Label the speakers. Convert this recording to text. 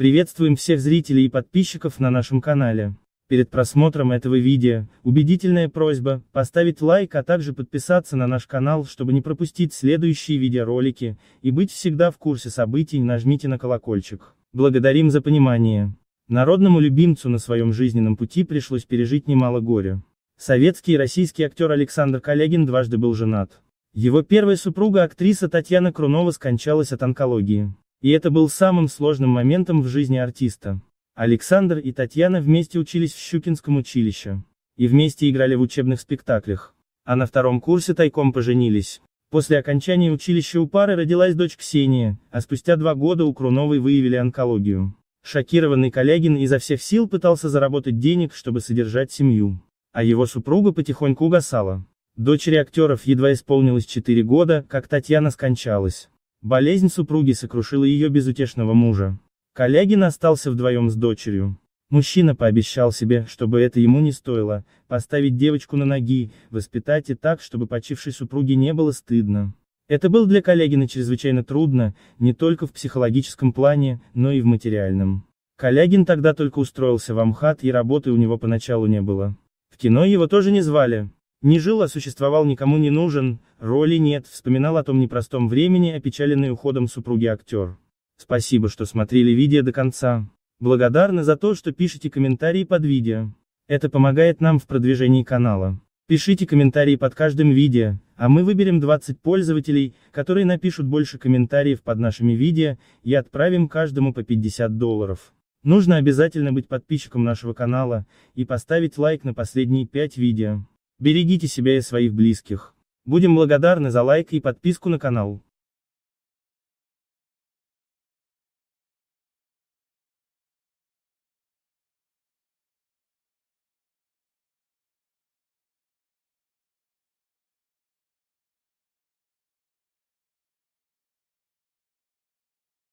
Speaker 1: Приветствуем всех зрителей и подписчиков на нашем канале. Перед просмотром этого видео, убедительная просьба, поставить лайк, а также подписаться на наш канал, чтобы не пропустить следующие видеоролики, и быть всегда в курсе событий, нажмите на колокольчик. Благодарим за понимание. Народному любимцу на своем жизненном пути пришлось пережить немало горя. Советский и российский актер Александр Калягин дважды был женат. Его первая супруга актриса Татьяна Крунова скончалась от онкологии. И это был самым сложным моментом в жизни артиста. Александр и Татьяна вместе учились в Щукинском училище. И вместе играли в учебных спектаклях. А на втором курсе тайком поженились. После окончания училища у пары родилась дочь Ксения, а спустя два года у Круновой выявили онкологию. Шокированный Калягин изо всех сил пытался заработать денег, чтобы содержать семью. А его супруга потихоньку угасала. Дочери актеров едва исполнилось 4 года, как Татьяна скончалась. Болезнь супруги сокрушила ее безутешного мужа. Колягин остался вдвоем с дочерью. Мужчина пообещал себе, чтобы это ему не стоило, поставить девочку на ноги, воспитать и так, чтобы почившей супруге не было стыдно. Это было для Колягина чрезвычайно трудно, не только в психологическом плане, но и в материальном. Колягин тогда только устроился в Амхат и работы у него поначалу не было. В кино его тоже не звали. Не жил, а существовал никому не нужен, роли нет, вспоминал о том непростом времени, опечаленный уходом супруги актер. Спасибо, что смотрели видео до конца. Благодарны за то, что пишете комментарии под видео. Это помогает нам в продвижении канала. Пишите комментарии под каждым видео, а мы выберем 20 пользователей, которые напишут больше комментариев под нашими видео, и отправим каждому по 50 долларов. Нужно обязательно быть подписчиком нашего канала, и поставить лайк на последние 5 видео. Берегите себя и своих близких. Будем благодарны за лайк и подписку на канал.